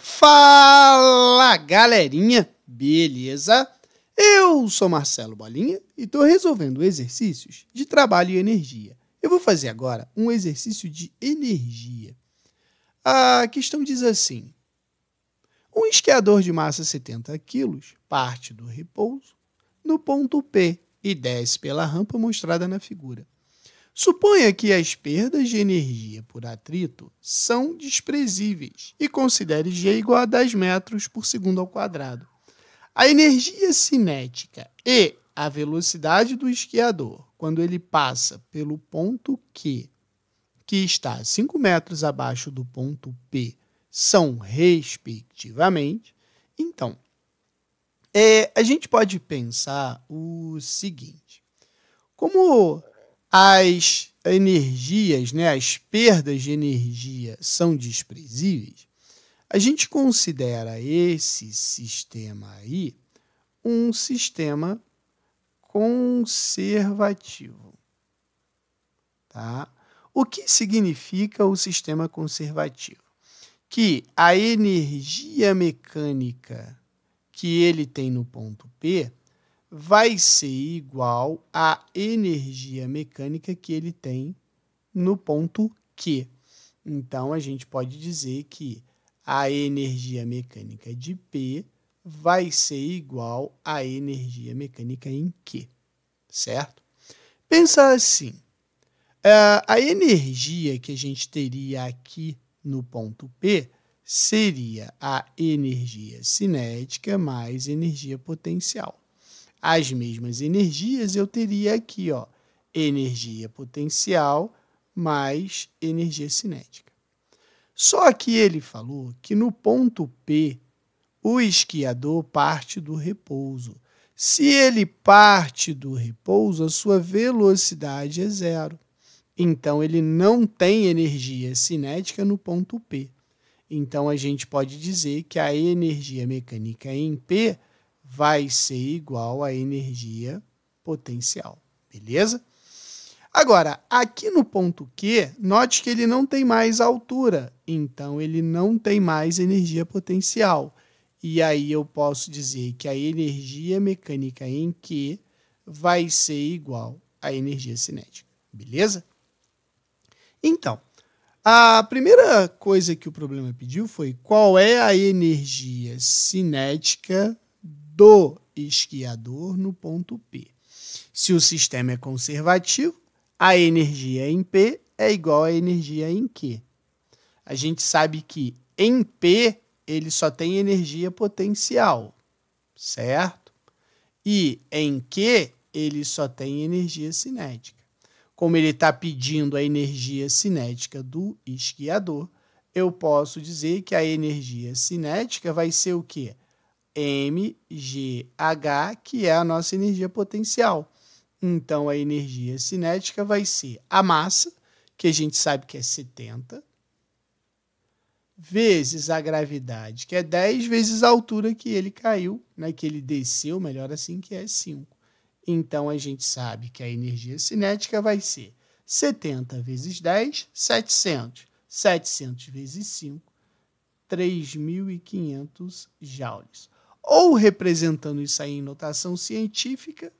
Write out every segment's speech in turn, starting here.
Fala galerinha, beleza? Eu sou Marcelo Bolinha e estou resolvendo exercícios de trabalho e energia. Eu vou fazer agora um exercício de energia. A questão diz assim: um esquiador de massa 70 quilos parte do repouso no ponto P e desce pela rampa mostrada na figura. Suponha que as perdas de energia por atrito são desprezíveis e considere G igual a 10 metros por segundo ao quadrado. A energia cinética e a velocidade do esquiador quando ele passa pelo ponto Q, que está 5 metros abaixo do ponto P, são respectivamente. Então, é, a gente pode pensar o seguinte: como as energias, né, as perdas de energia são desprezíveis, a gente considera esse sistema aí um sistema conservativo. Tá? O que significa o sistema conservativo? Que a energia mecânica que ele tem no ponto P vai ser igual à energia mecânica que ele tem no ponto Q. Então, a gente pode dizer que a energia mecânica de P vai ser igual à energia mecânica em Q, certo? Pensa assim, é, a energia que a gente teria aqui no ponto P seria a energia cinética mais energia potencial as mesmas energias, eu teria aqui ó, energia potencial mais energia cinética. Só que ele falou que no ponto P, o esquiador parte do repouso. Se ele parte do repouso, a sua velocidade é zero. Então ele não tem energia cinética no ponto P. Então a gente pode dizer que a energia mecânica em P vai ser igual à energia potencial, beleza? Agora, aqui no ponto Q, note que ele não tem mais altura, então ele não tem mais energia potencial. E aí eu posso dizer que a energia mecânica em Q vai ser igual à energia cinética, beleza? Então, a primeira coisa que o problema pediu foi qual é a energia cinética do esquiador no ponto P. Se o sistema é conservativo, a energia em P é igual à energia em Q. A gente sabe que em P ele só tem energia potencial, certo? E em Q ele só tem energia cinética. Como ele está pedindo a energia cinética do esquiador, eu posso dizer que a energia cinética vai ser o quê? mgh, que é a nossa energia potencial. Então a energia cinética vai ser a massa, que a gente sabe que é 70, vezes a gravidade, que é 10 vezes a altura que ele caiu, né, que ele desceu, melhor assim, que é 5. Então a gente sabe que a energia cinética vai ser 70 vezes 10, 700. 700 vezes 5, 3.500 joules ou representando isso aí em notação científica,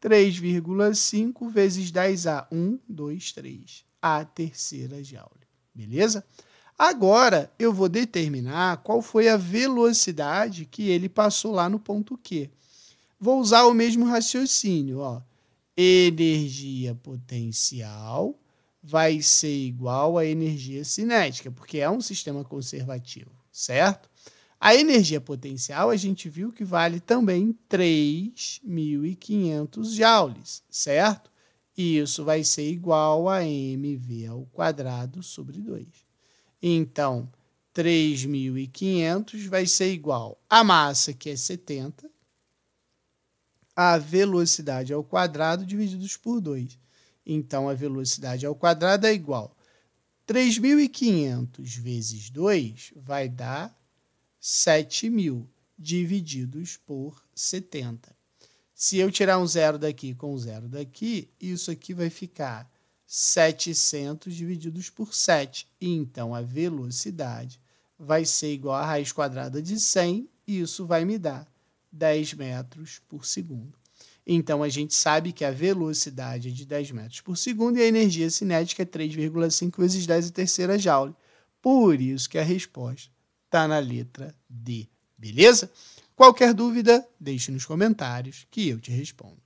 3,5 vezes 10a, 1, 2, 3, a terceira joule. Beleza? Agora eu vou determinar qual foi a velocidade que ele passou lá no ponto Q. Vou usar o mesmo raciocínio, ó. Energia potencial vai ser igual à energia cinética, porque é um sistema conservativo, certo? A energia potencial a gente viu que vale também 3.500 joules, certo? E isso vai ser igual a mv ao quadrado sobre 2. Então, 3.500 vai ser igual à massa, que é 70, a velocidade ao quadrado divididos por 2. Então, a velocidade ao quadrado é igual. a 3.500 vezes 2 vai dar 7 mil divididos por 70. Se eu tirar um zero daqui com um zero daqui, isso aqui vai ficar 700 divididos por 7. Então, a velocidade vai ser igual a raiz quadrada de 100, e isso vai me dar 10 metros por segundo. Então, a gente sabe que a velocidade é de 10 metros por segundo e a energia cinética é 3,5 vezes 10 a terceira joule. Por isso que a resposta está na letra D, beleza? Qualquer dúvida, deixe nos comentários que eu te respondo.